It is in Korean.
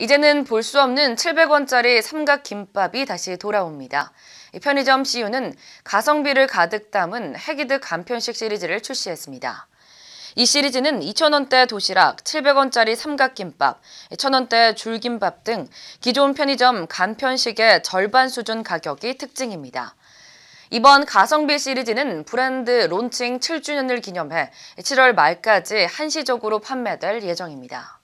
이제는 볼 수 없는 700원짜리 삼각김밥이 다시 돌아옵니다. 편의점 CU는 가성비를 가득 담은 해기드 간편식 시리즈를 출시했습니다. 이 시리즈는 2,000원대 도시락, 700원짜리 삼각김밥, 1,000원대 줄김밥 등 기존 편의점 간편식의 절반 수준 가격이 특징입니다. 이번 가성비 시리즈는 브랜드 론칭 7주년을 기념해 7월 말까지 한시적으로 판매될 예정입니다.